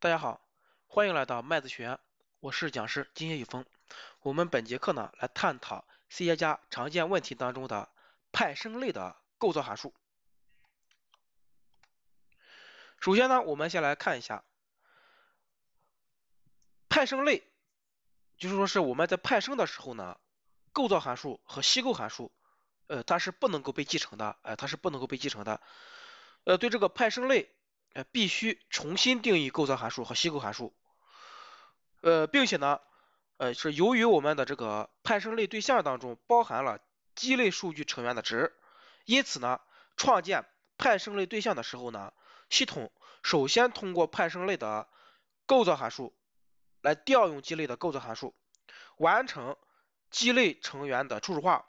大家好，欢迎来到麦子学院，我是讲师金叶雨峰。我们本节课呢，来探讨 C 加加常见问题当中的派生类的构造函数。首先呢，我们先来看一下派生类，就是说，是我们在派生的时候呢，构造函数和析构函数，呃，它是不能够被继承的，哎，它是不能够被继承的。呃，对这个派生类。呃，必须重新定义构造函数和析构函数，呃，并且呢，呃，是由于我们的这个派生类对象当中包含了基类数据成员的值，因此呢，创建派生类对象的时候呢，系统首先通过派生类的构造函数来调用基类的构造函数，完成基类成员的初始化，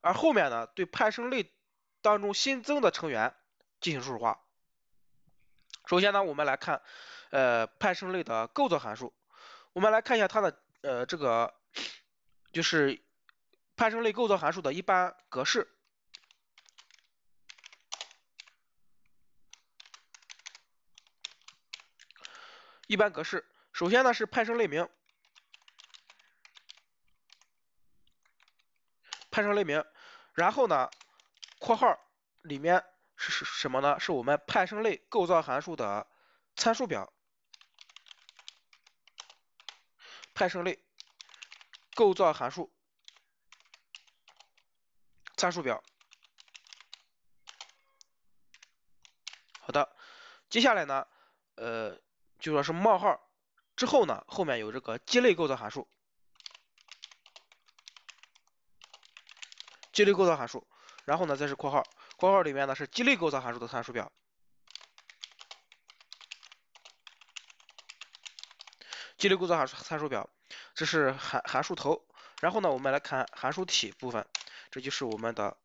而后面呢，对派生类当中新增的成员进行初始化。首先呢，我们来看呃，派生类的构造函数。我们来看一下它的呃，这个就是派生类构造函数的一般格式。一般格式，首先呢是派生类名，派生类名，然后呢，括号里面。是什么呢？是我们派生类构造函数的参数表，派生类构造函数参数表。好的，接下来呢，呃，就说是冒号之后呢，后面有这个基类构造函数，基类构造函数，然后呢，再是括号。括号里面呢是激励构造函数的参数表，激励构造函数参数表，这是函函数头，然后呢，我们来看函数体部分，这就是我们的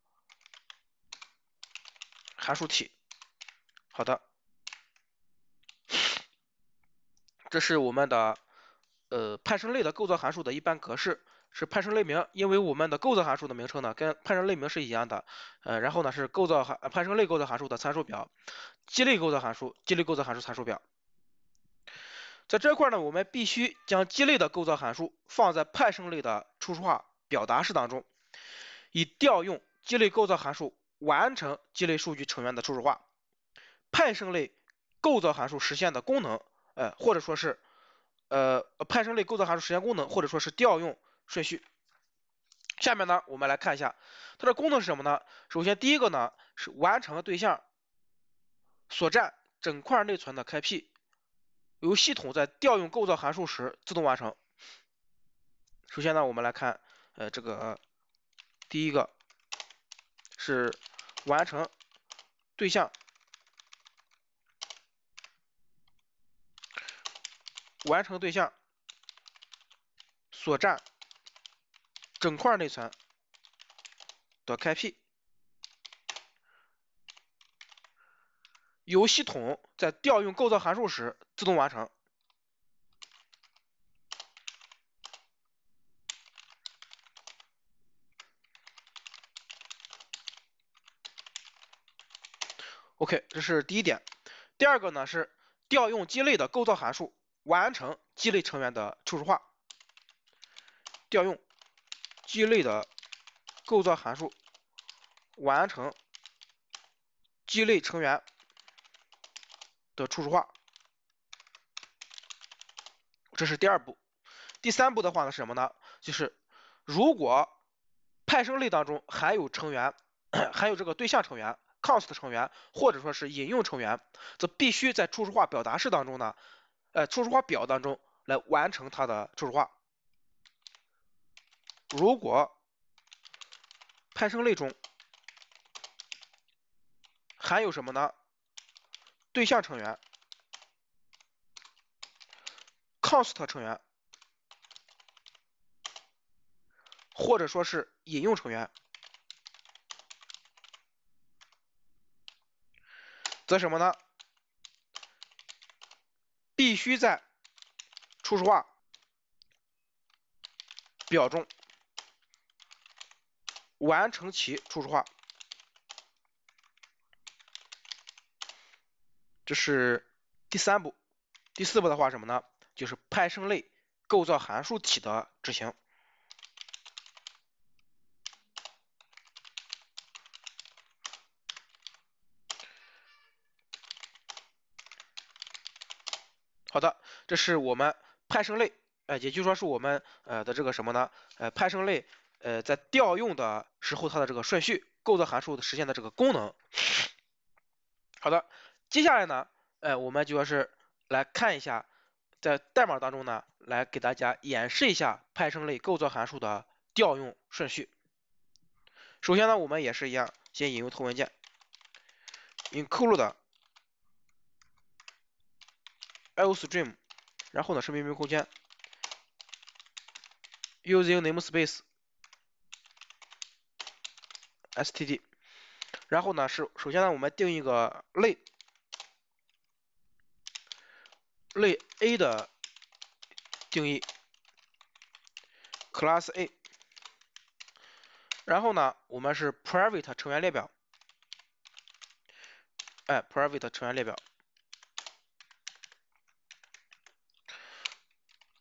函数体，好的，这是我们的呃，派生类的构造函数的一般格式。是派生类名，因为我们的构造函数的名称呢跟派生类名是一样的，呃，然后呢是构造函派生类构造函数的参数表，基类构造函数，基类构造函数参数表，在这块儿呢，我们必须将基类的构造函数放在派生类的初始化表达式当中，以调用基类构造函数完成基类数据成员的初始化，派生类构造函数实现的功能，呃，或者说是呃派生类构造函数实现功能，或者说是调用。顺序。下面呢，我们来看一下它的功能是什么呢？首先，第一个呢是完成对象所占整块内存的开辟，由系统在调用构造函数时自动完成。首先呢，我们来看呃这个第一个是完成对象完成对象所占。整块内存的开辟，由系统在调用构造函数时自动完成。OK，这是第一点。第二个呢是调用基类的构造函数，完成基类成员的初始化，调用。基类的构造函数完成基类成员的初始化，这是第二步。第三步的话呢是什么呢？就是如果派生类当中含有成员，含有这个对象成员、const 成员或者说是引用成员，则必须在初始化表达式当中呢，呃，初始化表当中来完成它的初始化。如果派生类中含有什么呢？对象成员、const 成员或者说是引用成员，则什么呢？必须在初始化表中。完成其初始化，这是第三步，第四步的话什么呢？就是派生类构造函数体的执行。好的，这是我们派生类，呃，也就是说是我们呃的这个什么呢？呃，派生类。呃，在调用的时候，它的这个顺序，构造函数的实现的这个功能。好的，接下来呢，哎，我们就是来看一下，在代码当中呢，来给大家演示一下派生类构造函数的调用顺序。首先呢，我们也是一样，先引用头文件，i n C++ l u d i l s t r e a m 然后呢是命名空间，using namespace。std，然后呢是首先呢我们定一个类类 A 的定义 class A，然后呢我们是 private 成员列表，哎 private 成员列表，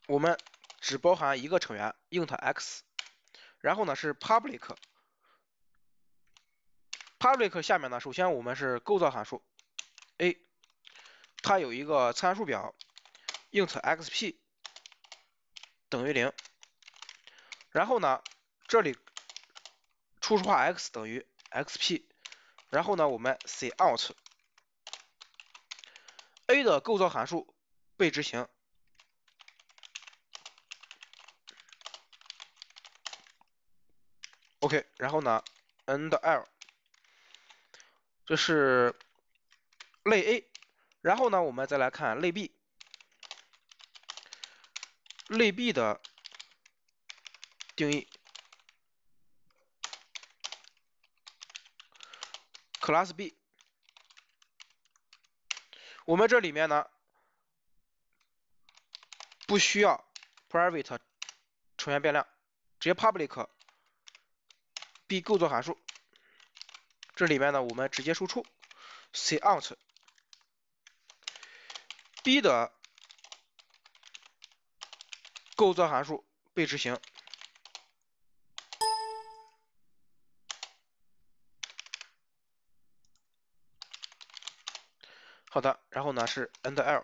我们只包含一个成员 int x，然后呢是 public public 下面呢，首先我们是构造函数 a，它有一个参数表 int x p 等于零，然后呢这里初始化 x 等于 x p，然后呢我们 c out a 的构造函数被执行，OK，然后呢 end l 这是类 A，然后呢，我们再来看类 B，类 B 的定义，class B，我们这里面呢不需要 private 成员变量，直接 public B 构造函数。这里面呢，我们直接输出 c o u t b 的构造函数被执行。好的，然后呢是 end l。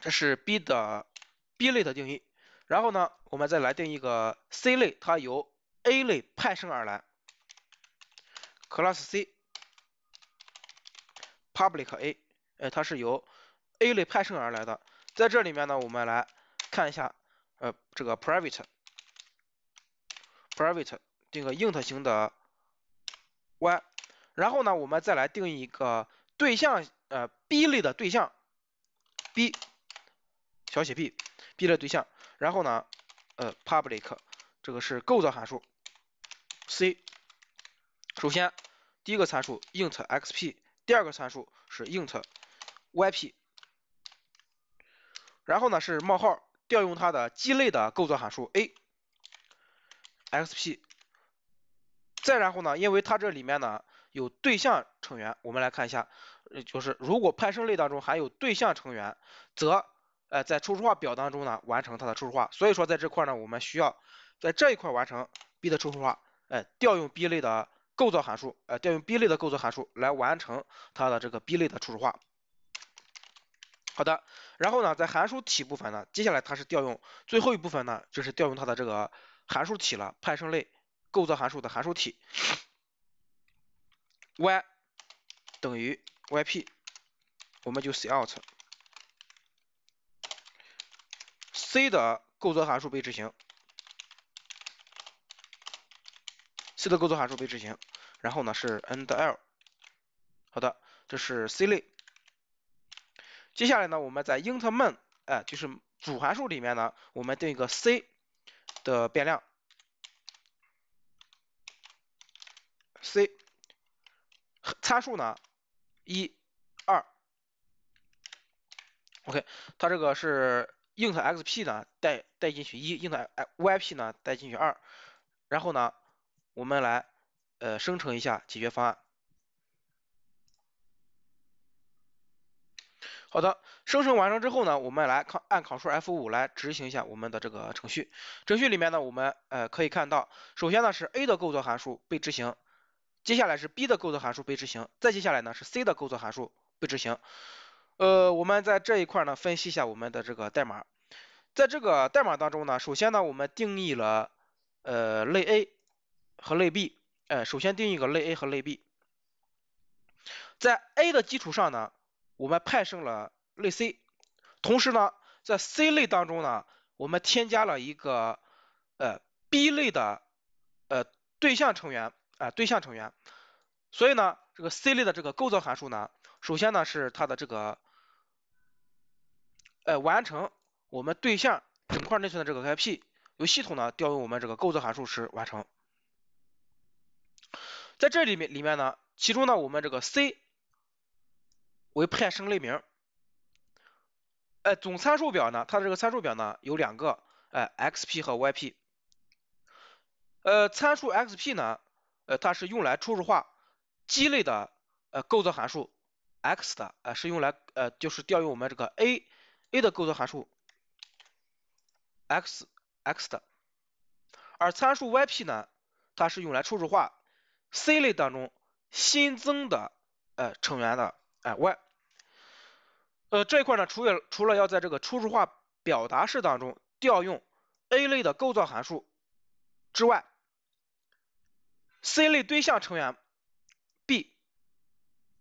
这是 b 的 b 类的定义。然后呢，我们再来定一个 C 类，它由 A 类派生而来。class C public A，哎，它是由 A 类派生而来的。在这里面呢，我们来看一下，呃，这个 private private 这个 int 型的 y。然后呢，我们再来定一个对象，呃，B 类的对象 b 小写 b，B 类对象。然后呢，呃，public 这个是构造函数。c 首先第一个参数 int x p，第二个参数是 int y p。然后呢是冒号调用它的基类的构造函数 a x p。再然后呢，因为它这里面呢有对象成员，我们来看一下，呃，就是如果派生类当中含有对象成员，则哎，在初始化表当中呢，完成它的初始化。所以说，在这块呢，我们需要在这一块完成 B 的初始化。哎，调用 B 类的构造函数，呃，调用 B 类的构造函数来完成它的这个 B 类的初始化。好的，然后呢，在函数体部分呢，接下来它是调用最后一部分呢，就是调用它的这个函数体了，派生类构造函数的函数体，y 等于 yp，我们就 see out。C 的构造函数被执行，C 的构造函数被执行，然后呢是 n 的 l，好的，这是 C 类。接下来呢，我们在 int main，哎，就是主函数里面呢，我们定一个 C 的变量，C 参数呢，一、二，OK，它这个是。int x p 呢带带进去一 int y p 呢带进去二，然后呢我们来呃生成一下解决方案。好的，生成完成之后呢，我们来看按 Ctrl F 五来执行一下我们的这个程序。程序里面呢，我们呃可以看到，首先呢是 a 的构造函数被执行，接下来是 b 的构造函数被执行，再接下来呢是 c 的构造函数被执行。呃，我们在这一块呢，分析一下我们的这个代码。在这个代码当中呢，首先呢，我们定义了呃类 A 和类 B，哎，首先定义个类 A 和类 B。在 A 的基础上呢，我们派生了类 C，同时呢，在 C 类当中呢，我们添加了一个呃 B 类的呃对象成员，啊，对象成员。所以呢，这个 C 类的这个构造函数呢，首先呢是它的这个。呃，完成我们对象整块内存的这个 IP，由系统呢调用我们这个构造函数时完成。在这里面里面呢，其中呢我们这个 C 为派生类名。呃，总参数表呢，它这个参数表呢有两个，哎，X P 和 Y P。呃，参数 X P 呢，呃，它是用来初始化基类的呃构造函数 X 的，呃，是用来呃就是调用我们这个 A。a 的构造函数 x x 的，而参数 y p 呢，它是用来初始化 c 类当中新增的呃成员的哎 y，呃这一块呢，除了除了要在这个初始化表达式当中调用 a 类的构造函数之外，c 类对象成员 b。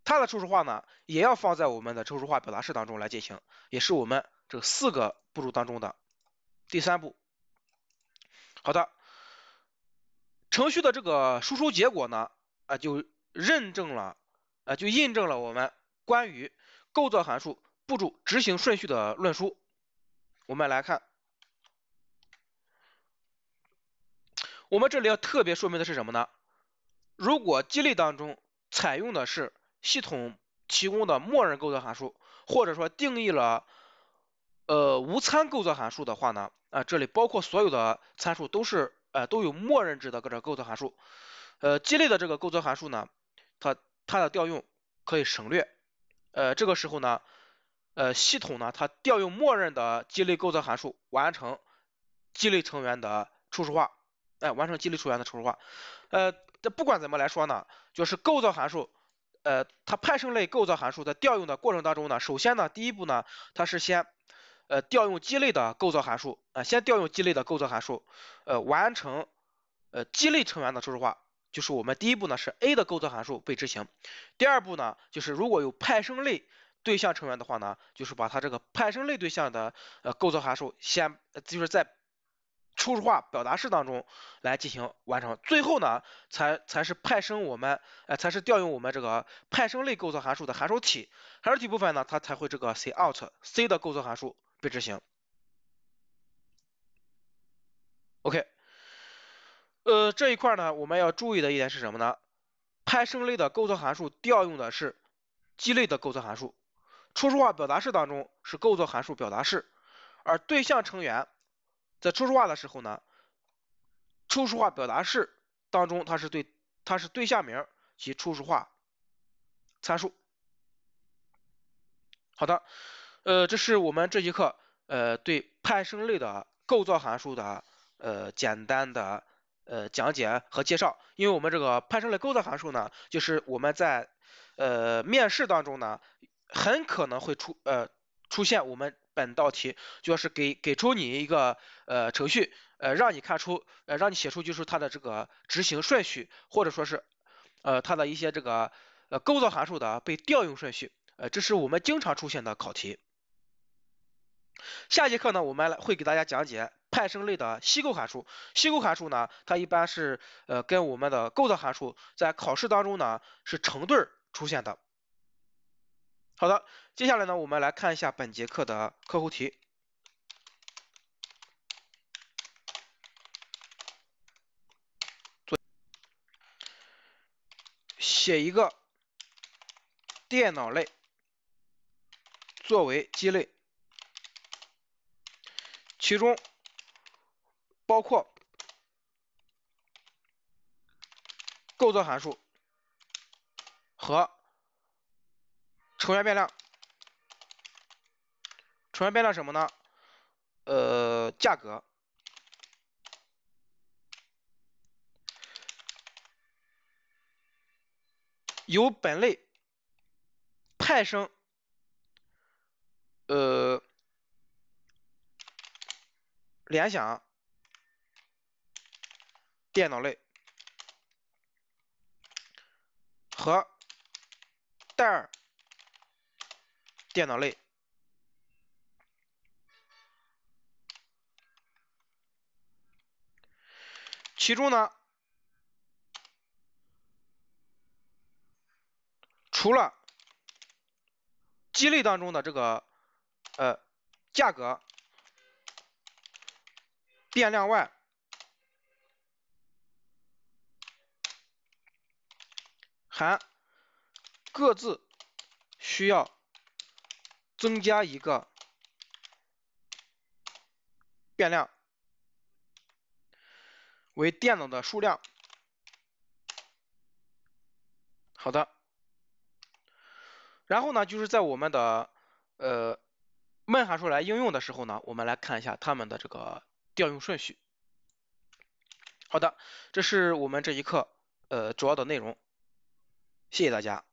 它的初始化呢，也要放在我们的初始化表达式当中来进行，也是我们这四个步骤当中的第三步。好的，程序的这个输出结果呢，啊，就认证了，啊，就印证了我们关于构造函数步骤执行顺序的论述。我们来看，我们这里要特别说明的是什么呢？如果机励当中采用的是系统提供的默认构造函数，或者说定义了呃无参构造函数的话呢，啊这里包括所有的参数都是呃都有默认值的各种构造函数，呃基类的这个构造函数呢，它它的调用可以省略，呃这个时候呢，呃系统呢它调用默认的基类构造函数完成基类成员的初始化，哎完成基类成员的初始化，呃这不管怎么来说呢，就是构造函数。呃，它派生类构造函数在调用的过程当中呢，首先呢，第一步呢，它是先呃调用基类的构造函数啊，先调用基类的构造函数，呃，完成呃基类成员的初始化，就是我们第一步呢是 A 的构造函数被执行，第二步呢就是如果有派生类对象成员的话呢，就是把它这个派生类对象的呃构造函数先就是在初始化表达式当中来进行完成，最后呢才才是派生我们哎才是调用我们这个派生类构造函数的函数体，函数体部分呢它才会这个 C out C 的构造函数被执行。OK，呃这一块呢我们要注意的一点是什么呢？派生类的构造函数调用的是基类的构造函数，初始化表达式当中是构造函数表达式，而对象成员。在初始化的时候呢，初始化表达式当中，它是对它是对象名及初始化参数。好的，呃，这是我们这节课呃对派生类的构造函数的呃简单的呃讲解和介绍。因为我们这个派生类构造函数呢，就是我们在呃面试当中呢，很可能会出呃出现我们。本道题就是给给出你一个呃程序呃让你看出呃让你写出就是它的这个执行顺序或者说是呃它的一些这个呃构造函数的被调用顺序呃这是我们经常出现的考题。下节课呢我们来会给大家讲解派生类的析构函数，析构函数呢它一般是呃跟我们的构造函数在考试当中呢是成对儿出现的。好的，接下来呢，我们来看一下本节课的课后题。写一个电脑类作为基类，其中包括构造函数和。成员变量，成员变量什么呢？呃，价格由本类派生，呃，联想电脑类和戴尔。电脑类，其中呢，除了机类当中的这个呃价格变量外，还各自需要。增加一个变量为电脑的数量。好的，然后呢，就是在我们的呃 main 函数来应用的时候呢，我们来看一下它们的这个调用顺序。好的，这是我们这一课呃主要的内容，谢谢大家。